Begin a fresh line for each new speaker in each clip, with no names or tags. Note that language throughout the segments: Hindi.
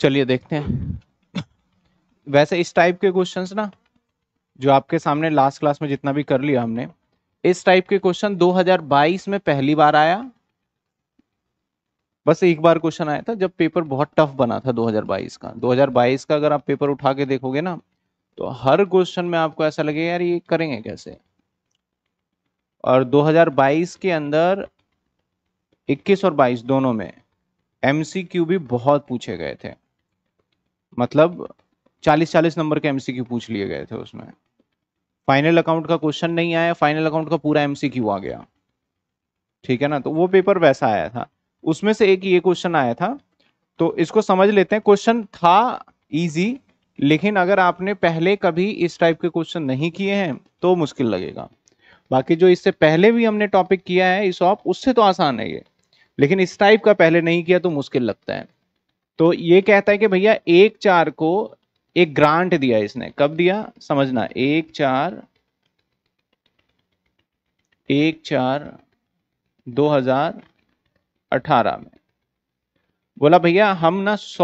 चलिए देखते हैं वैसे इस टाइप के क्वेश्चंस ना जो आपके सामने लास्ट क्लास में जितना भी कर लिया हमने इस टाइप के क्वेश्चन 2022 में पहली बार आया बस एक बार क्वेश्चन आया था जब पेपर बहुत टफ बना था 2022 का 2022 का अगर आप पेपर उठा के देखोगे ना तो हर क्वेश्चन में आपको ऐसा लगेगा यार ये करेंगे कैसे और 2022 के अंदर 21 और 22 दोनों में एमसीक्यू भी बहुत पूछे गए थे मतलब 40-40 नंबर के एमसीक्यू पूछ लिए गए थे उसमें फाइनल अकाउंट का क्वेश्चन नहीं आया फाइनल अकाउंट का पूरा एमसीक्यू आ गया ठीक है ना तो वो पेपर वैसा आया था उसमें से एक ये क्वेश्चन आया था तो इसको समझ लेते हैं क्वेश्चन था इजी लेकिन अगर आपने पहले कभी इस टाइप के क्वेश्चन नहीं किए हैं तो मुश्किल लगेगा बाकी जो इससे पहले भी हमने टॉपिक किया है इस ऑप उससे तो आसान है ये लेकिन इस टाइप का पहले नहीं किया तो मुश्किल लगता है तो ये कहता है कि भैया एक चार को एक ग्रांट दिया इसने कब दिया समझना एक चार एक चार 2018 में बोला भैया हम ना 100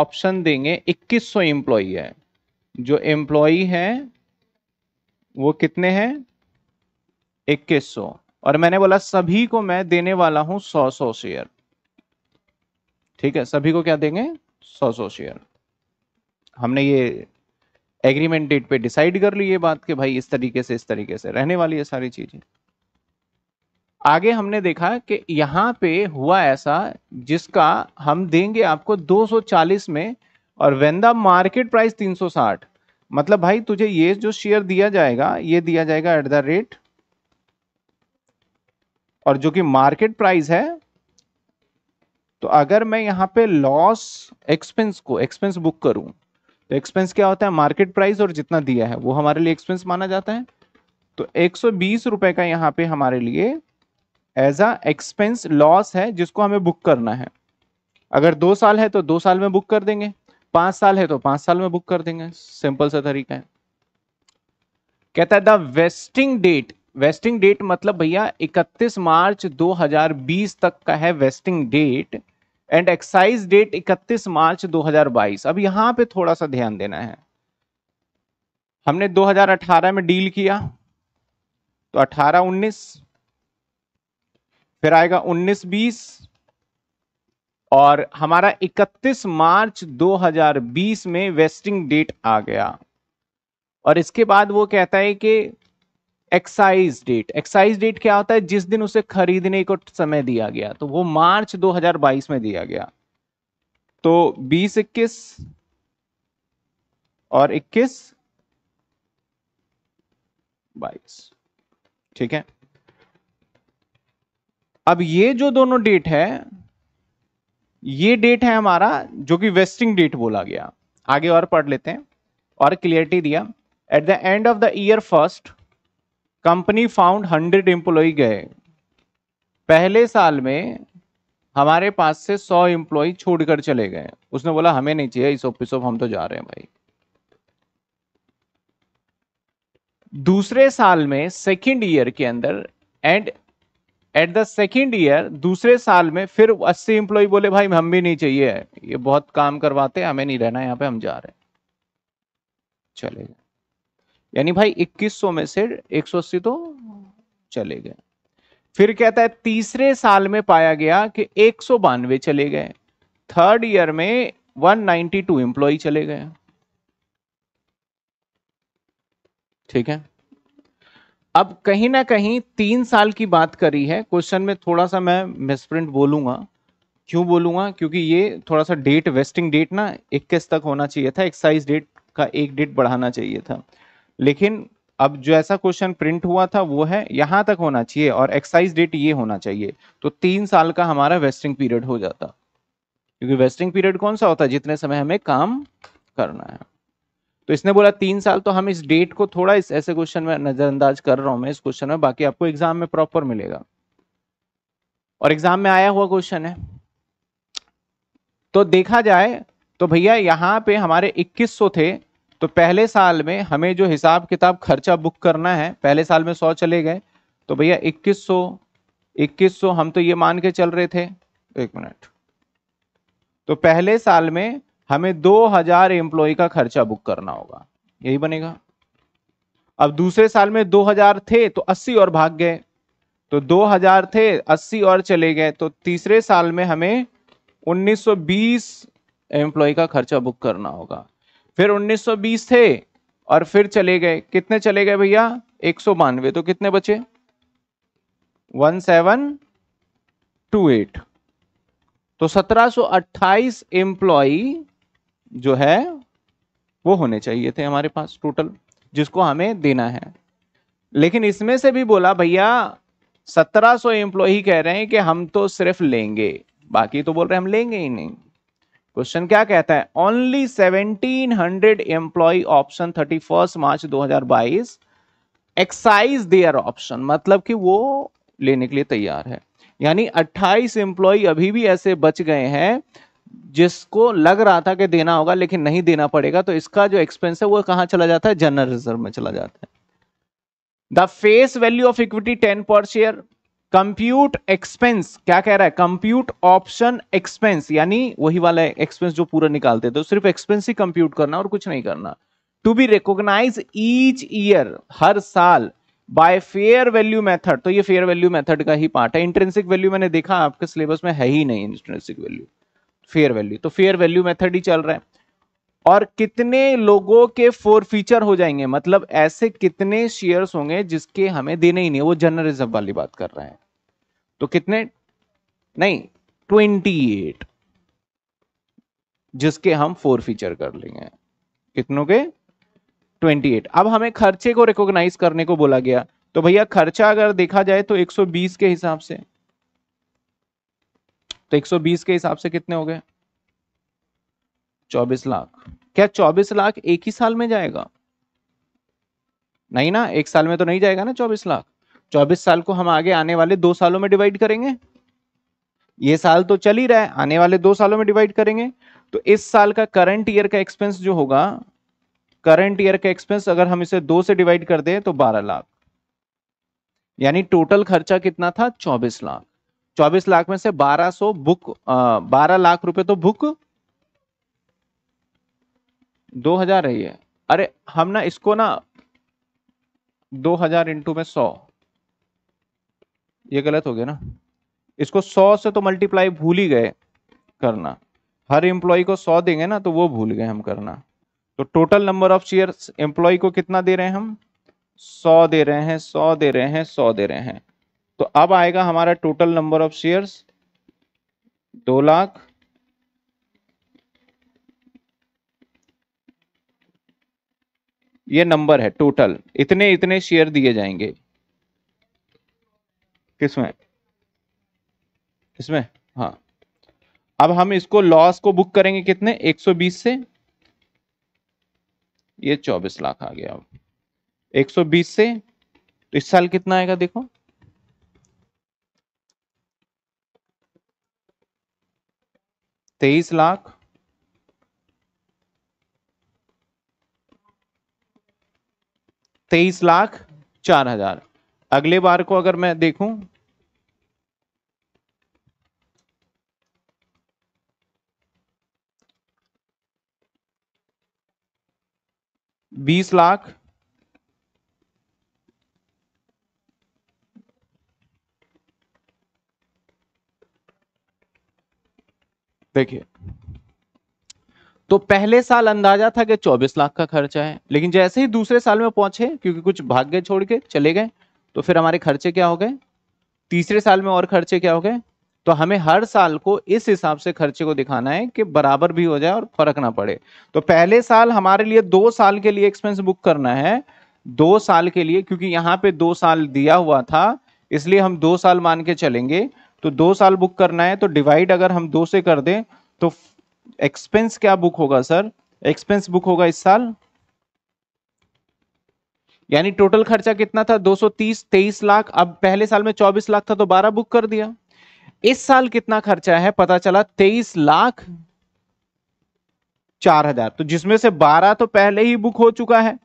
ऑप्शन देंगे 2100 एम्प्लॉ है जो एम्प्लॉ है वो कितने हैं 2100 और मैंने बोला सभी को मैं देने वाला हूं 100 100 शेयर ठीक है सभी को क्या देंगे सौ सौ शेयर हमने ये एग्रीमेंट डेट पे डिसाइड कर ली ये बात कि भाई इस तरीके से इस तरीके से रहने वाली है सारी चीजें आगे हमने देखा कि यहां पे हुआ ऐसा जिसका हम देंगे आपको 240 में और वेंदा मार्केट प्राइस 360 मतलब भाई तुझे ये जो शेयर दिया जाएगा ये दिया जाएगा एट द रेट और जो कि मार्केट प्राइस है तो अगर मैं यहाँ पे लॉस एक्सपेंस को एक्सपेंस बुक करूं तो एक्सपेंस क्या होता है मार्केट प्राइस और जितना दिया है वो हमारे लिए एक्सपेंस माना जाता है तो एक रुपए का यहाँ पे हमारे लिए एज अ एक्सपेंस लॉस है जिसको हमें बुक करना है अगर दो साल है तो दो साल में बुक कर देंगे पांच साल है तो पांच साल में बुक कर देंगे सिंपल सा तरीका है कहता है the vesting date vesting date मतलब भैया 31 मार्च 2020 तक का है vesting date and excise date 31 March 2022 अब यहां पे थोड़ा सा ध्यान देना है हमने 2018 में डील किया तो 18 19 फिर आएगा 19 20 और हमारा 31 मार्च 2020 में वेस्टिंग डेट आ गया और इसके बाद वो कहता है कि एक्साइज डेट एक्साइज डेट क्या होता है जिस दिन उसे खरीदने को समय दिया गया तो वो मार्च 2022 में दिया गया तो बीस इक्कीस और 21 22 ठीक है अब ये जो दोनों डेट है ये डेट है हमारा जो कि वेस्टिंग डेट बोला गया आगे और पढ़ लेते हैं और क्लियरिटी दिया at the end of the year first company found hundred employee गए पहले साल में हमारे पास से सौ एम्प्लॉय छोड़कर चले गए उसने बोला हमें नहीं चाहिए इस ऑफिस ऑफ हम तो जा रहे हैं भाई दूसरे साल में सेकंड ईयर के अंदर and at the second year दूसरे साल में फिर अस्सी एम्प्लॉय बोले भाई हम भी नहीं चाहिए ये बहुत काम करवाते हमें नहीं रहना यहाँ पे हम जा रहे हैं चले गए यानी भाई 2100 में से 180 तो चले गए फिर कहता है तीसरे साल में पाया गया कि एक बानवे चले गए थर्ड ईयर में 192 नाइनटी एम्प्लॉय चले गए ठीक है अब कहीं ना कहीं तीन साल की बात करी है क्वेश्चन में थोड़ा सा मैं मिसप्रिंट बोलूंगा क्यों बोलूंगा क्योंकि ये थोड़ा सा डेट वेस्टिंग डेट ना इक्कीस तक होना चाहिए था एक्साइज डेट का एक डेट बढ़ाना चाहिए था लेकिन अब जो ऐसा क्वेश्चन प्रिंट हुआ था वो है यहां तक होना चाहिए और एक्साइज डेट ये होना चाहिए तो तीन साल का हमारा वेस्टिंग पीरियड हो जाता क्योंकि वेस्टिंग पीरियड कौन सा होता है जितने समय हमें काम करना है तो इसने बोला तीन साल तो हम इस डेट को थोड़ा इस ऐसे क्वेश्चन में नजरअंदाज कर रहा हूं मैं इस क्वेश्चन में बाकी आपको एग्जाम में प्रॉपर मिलेगा और एग्जाम में आया हुआ क्वेश्चन है तो देखा जाए तो भैया यहां पे हमारे 2100 थे तो पहले साल में हमें जो हिसाब किताब खर्चा बुक करना है पहले साल में सौ चले गए तो भैया इक्कीस सौ इक्कीस सौ हम तो ये मान के चल रहे थे एक मिनट तो पहले साल में हमें दो हजार एम्प्लॉय का खर्चा बुक करना होगा यही बनेगा अब दूसरे साल में दो हजार थे तो अस्सी और भाग गए तो दो हजार थे अस्सी और चले गए तो तीसरे साल में हमें 1920 एम्प्लॉय का खर्चा बुक करना होगा फिर 1920 थे और फिर चले गए कितने चले गए भैया एक सौ बानवे तो कितने बचे वन सेवन टू एट तो 1728 एम्प्लॉ जो है वो होने चाहिए थे हमारे पास टोटल जिसको हमें देना है लेकिन इसमें से भी बोला भैया 1700 एम्प्लॉ कह रहे हैं कि हम तो सिर्फ लेंगे बाकी तो बोल रहे हैं हम लेंगे ही नहीं क्वेश्चन क्या कहता है only 1700 employee option 31 March 2022 excise their option मतलब कि वो लेने के लिए तैयार है यानी 28 एम्प्लॉय अभी भी ऐसे बच गए हैं जिसको लग रहा था कि देना होगा लेकिन नहीं देना पड़ेगा तो इसका जो एक्सपेंस है वो कहाँ चला जाता है जनरल रिजर्व में चला जाता है the face value of equity ten per share compute expense क्या कह रहा है कंप्यूट ऑप्शन एक्सपेंस यानी वही वाला एक्सपेंस जो पूरा निकालते तो सिर्फ एक्सपेंस ही कंप्यूट करना और कुछ नहीं करना to be recognise each year हर साल बाय फेयर वैल्यू मेथड तो ये फेयर वैल्यू मेथड का ही पार्ट है इंट्रेंसिक वैल्यू मैंने देखा आपके सिलेबस में है ही नहीं इंट्रेंसिक वैल्यू फेयर वैल्यू तो फेयर वैल्यू मेथड ही चल रहा है और कितने लोगों के फोर फीचर हो जाएंगे मतलब ऐसे कितने शेयर्स होंगे जिसके हमें देने ही नहीं वो जनरल रिजर्व वाली बात कर रहे हैं तो कितने नहीं ट्वेंटी एट जिसके हम फोर फीचर कर लेंगे कितनों के ट्वेंटी एट अब हमें खर्चे को रिकॉग्नाइज करने को बोला गया तो भैया खर्चा अगर देखा जाए तो बीस के हिसाब से तो बीस के हिसाब से कितने हो गए चौबीस लाख क्या चौबीस लाख एक ही साल में जाएगा नहीं ना एक साल में तो नहीं जाएगा ना चौबीस लाख चौबीस साल को हम आगे आने वाले दो सालों में डिवाइड करेंगे ये साल तो चल ही रहा है आने वाले दो सालों में डिवाइड करेंगे तो इस साल का करंट ईयर का एक्सपेंस जो होगा करंट ईयर का एक्सपेंस अगर हम इसे दो से डिवाइड कर दें तो बारह लाख यानी टोटल खर्चा कितना था चौबीस लाख चौबीस लाख में से बारह सो बुक बारह लाख रुपए तो बुक दो हजार है अरे हम ना इसको ना दो हजार इंटू में सौ ये गलत हो गया ना इसको सौ से तो मल्टीप्लाई भूल ही गए करना हर एम्प्लॉय को सौ देंगे ना तो वो भूल गए हम करना तो total number of share employee को कितना दे रहे हैं हम सौ दे रहे हैं सौ दे रहे हैं सौ दे रहे हैं तो अब आएगा हमारा टोटल नंबर ऑफ शेयर्स दो लाख ये नंबर है टोटल इतने इतने शेयर दिए जाएंगे किसमें इसमें हाँ अब हम इसको लॉस को बुक करेंगे कितने 120 से ये 24 लाख आ गया अब 120 से तो इस साल कितना आएगा देखो तेईस लाख तेईस लाख चार हजार अगले बार को अगर मैं देखूं बीस लाख देखिए तो पहले साल अंदाजा था कि 24 लाख का खर्चा है लेकिन जैसे ही दूसरे साल में पहुंचे क्योंकि कुछ भाग गए छोड़ के चले गए तो फिर हमारे खर्चे क्या हो गए तीसरे साल में और खर्चे क्या हो गए तो हमें हर साल को इस हिसाब से खर्चे को दिखाना है कि बराबर भी हो जाए और फर्क ना पड़े तो पहले साल हमारे लिए दो साल के लिए एक्सपेंस बुक करना है दो साल के लिए क्योंकि यहाँ पे दो साल दिया हुआ था इसलिए हम दो साल मान के चलेंगे तो दो साल बुक करना है तो डिवाइड अगर हम दो से कर दें तो एक्सपेंस क्या बुक होगा सर एक्सपेंस बुक होगा इस साल यानी टोटल खर्चा कितना था 230 23 लाख अब पहले साल में 24 लाख था तो 12 बुक कर दिया इस साल कितना खर्चा है पता चला 23 लाख चार हजार तो जिसमें से 12 तो पहले ही बुक हो चुका है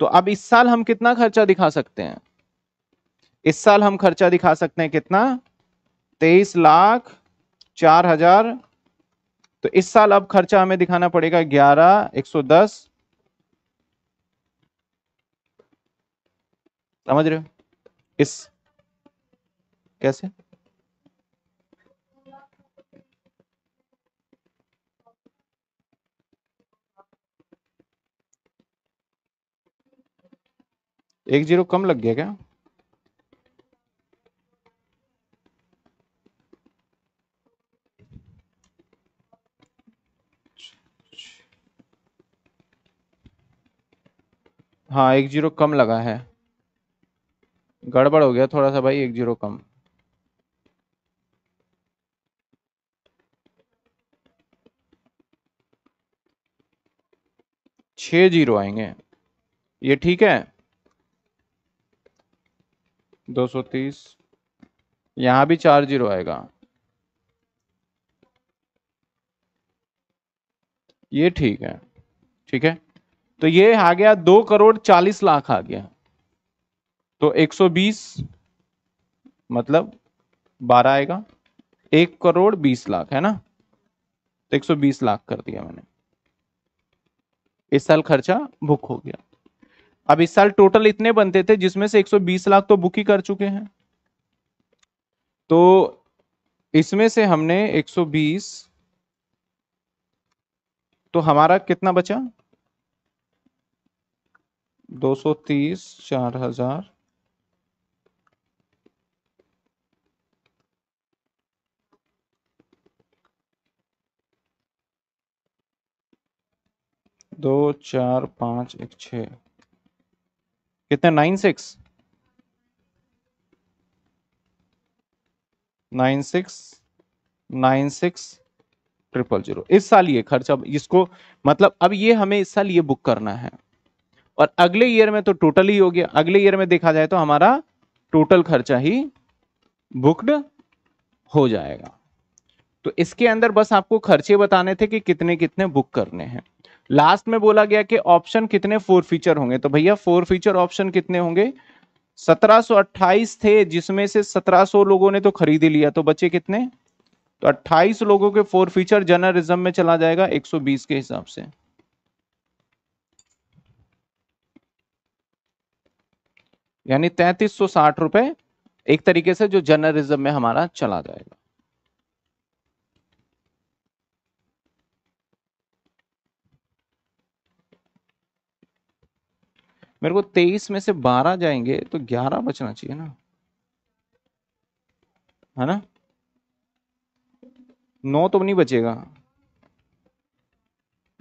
तो अब इस साल हम कितना खर्चा दिखा सकते हैं इस साल हम खर्चा दिखा सकते हैं कितना तेईस लाख चार हजार तो इस साल अब खर्चा हमें दिखाना पड़ेगा ग्यारह एक सौ दस समझ रहे हो इस कैसे एक जीरो कम लग गया क्या हाँ एक जीरो कम लगा है गड़बड़ हो गया थोड़ा सा भाई एक जीरो कम छः जीरो आएंगे ये ठीक है दो सौ तीस यहां भी चार जीरो आएगा ये ठीक है ठीक है तो ये आ गया दो करोड़ चालीस लाख आ गया तो एक सौ बीस मतलब बारह आएगा एक करोड़ बीस लाख है ना तो एक सौ बीस लाख कर दिया मैंने इस साल खर्चा बुक हो गया अब इस साल टोटल इतने बनते थे जिसमें से एक सौ बीस लाख तो बुक ही कर चुके हैं तो इसमें से हमने एक सौ बीस तो हमारा कितना बचा दो सौ तीस चार हजार दो चार पांच एक छ कितने nine six nine six nine six triple zero इस साल ये खर्च अब इसको मतलब अब ये हमें इस साल ये बुक करना है और अगले ईयर में तो टोटल ही हो गया अगले ईयर में देखा जाए तो हमारा टोटल खर्चा ही बुक्ड हो जाएगा तो इसके अंदर बस आपको खर्चे बताने थे कि कितने कितने बुक करने हैं लास्ट में बोला गया कि ऑप्शन कितने फोर फीचर होंगे तो भैया फोर फीचर ऑप्शन कितने होंगे 1728 थे जिसमें से 1700 लोगों ने तो खरीद ही लिया तो बचे कितने तो 28 लोगों के फोर फीचर जर्नलिज्म में चला जाएगा 120 के हिसाब से यानी तैतीस सौ साठ रुपए एक तरीके से जो जर्नलिज्म में हमारा चला जाएगा मेरे को तेईस में से बारह जाएंगे तो ग्यारह बचना चाहिए ना है ना नौ तो नहीं बचेगा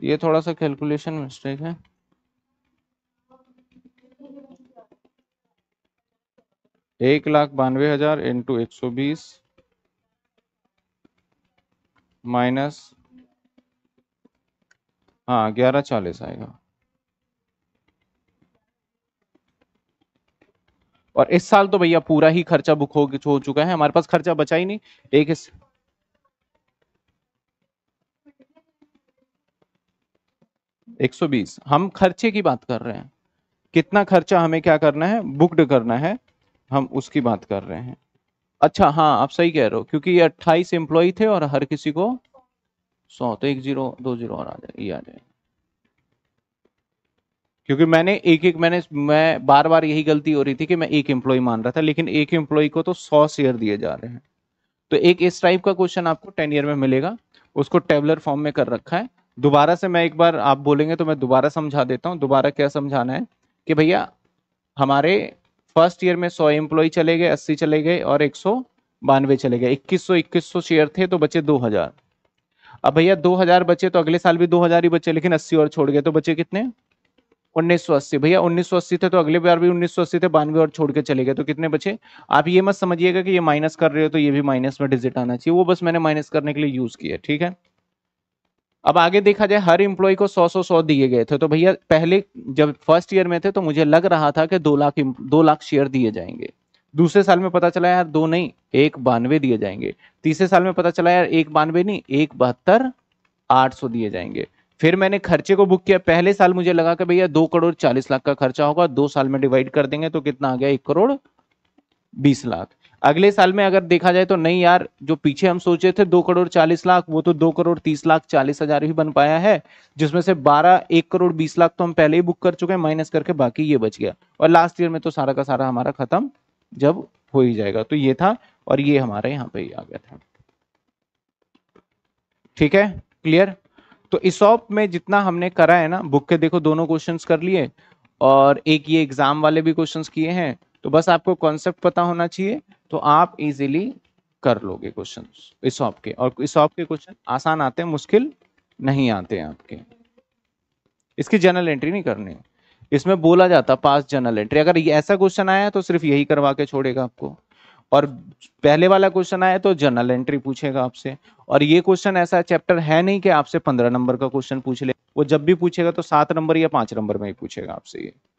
ये थोड़ा सा कैलकुलेशन मिस्टेक है एक लाख बानवे हजार इंटू एक सौ बीस माइनस हाँ ग्यारह चालीस आएगा और इस साल तो भैया पूरा ही खर्चा बुक हो, चुका है हमारे पास खर्चा बचा ही नहीं एक इस एक सौ बीस हम खर्चे की बात कर रहे हैं कितना खर्चा हमें क्या करना है बुक्ड करना है हम उसकी बात कर रहे हैं अच्छा हाँ आप सही कह रहे हो क्योंकि ये अट्ठाईस एम्प्लॉय थे और हर किसी को सौ तो एक जीरो दो जीरो और आ जाए ये आ जाए क्योंकि मैंने एक एक मैंने मैं बार बार यही गलती हो रही थी कि मैं एक एम्प्लॉय मान रहा था लेकिन एक एम्प्लॉय को तो सौ शेयर दिए जा रहे हैं तो एक इस टाइप का क्वेश्चन आपको टेन ईयर में मिलेगा उसको टेबलर फॉर्म में कर रखा है दोबारा से मैं एक बार आप बोलेंगे तो मैं दोबारा समझा देता हूँ दोबारा क्या समझाना है कि भैया हमारे फर्स्ट ईयर में सौ एम्प्लॉय चले गए अस्सी चले गए और एक सौ बानवे चले गए इक्कीस सौ इक्कीस सौ शेयर थे तो बचे दो हजार अब भैया दो हजार बचे तो अगले साल भी दो हजार ही बचे लेकिन अस्सी और छोड़ गए तो बचे कितने उन्नीस सौ अस्सी भैया उन्नीस सौ अस्सी थे तो अगले बार भी उन्नीस सौ अस्सी थे बानवे और छोड़ के चले गए तो कितने बचे आप ये मत समझिएगा कि ये माइनस कर रहे हो तो ये भी माइनस में डिजिट आना चाहिए वो बस मैंने माइनस करने के लिए यूज किया ठीक है अब आगे देखा जाए हर इम्प्लॉय को सौ सौ सौ दिए गए थे तो भैया पहले जब फर्स्ट ईयर में थे तो मुझे लग रहा था कि दो लाख दो लाख शेयर दिए जाएंगे दूसरे साल में पता चला यार दो नहीं एक बानवे दिए जाएंगे तीसरे साल में पता चला यार एक बानवे नहीं एक बहत्तर आठ सौ दिए जाएंगे फिर मैंने खर्चे को बुक किया पहले साल मुझे लगा कि भैया दो करोड़ चालीस लाख का खर्चा होगा दो साल में डिवाइड कर देंगे तो कितना आ गया एक करोड़ बीस लाख अगले साल में अगर देखा जाए तो नहीं यार जो पीछे हम सोचे थे दो करोड़ चालीस लाख वो तो दो करोड़ तीस लाख चालीस हजार ही बन पाया है जिसमें से बारह एक करोड़ बीस लाख तो हम पहले ही बुक कर चुके हैं माइनस करके बाकी ये बच गया और लास्ट ईयर में तो सारा का सारा हमारा खत्म जब हो ही जाएगा तो ये था और ये हमारे यहाँ पे आ गया था ठीक है क्लियर तो इसॉप में जितना हमने करा है ना बुक के देखो दोनों क्वेश्चन कर लिए और एक ये एग्जाम वाले भी क्वेश्चन किए हैं तो बस आपको कॉन्सेप्ट पता होना चाहिए तो आप इजीली कर लोगे क्वेश्चन इस ऑप के और इस ऑप के क्वेश्चन आसान आते हैं मुश्किल नहीं आते हैं आपके इसकी जनरल एंट्री नहीं करनी इसमें बोला जाता पास जनरल एंट्री अगर ऐसा क्वेश्चन आया तो सिर्फ यही करवा के छोड़ेगा आपको और पहले वाला क्वेश्चन आया तो जनरल एंट्री पूछेगा आपसे और ये क्वेश्चन ऐसा चैप्टर है नहीं कि आपसे पंद्रह नंबर का क्वेश्चन पूछ ले वो जब भी पूछेगा तो सात नंबर या पांच नंबर में ही पूछेगा आपसे ये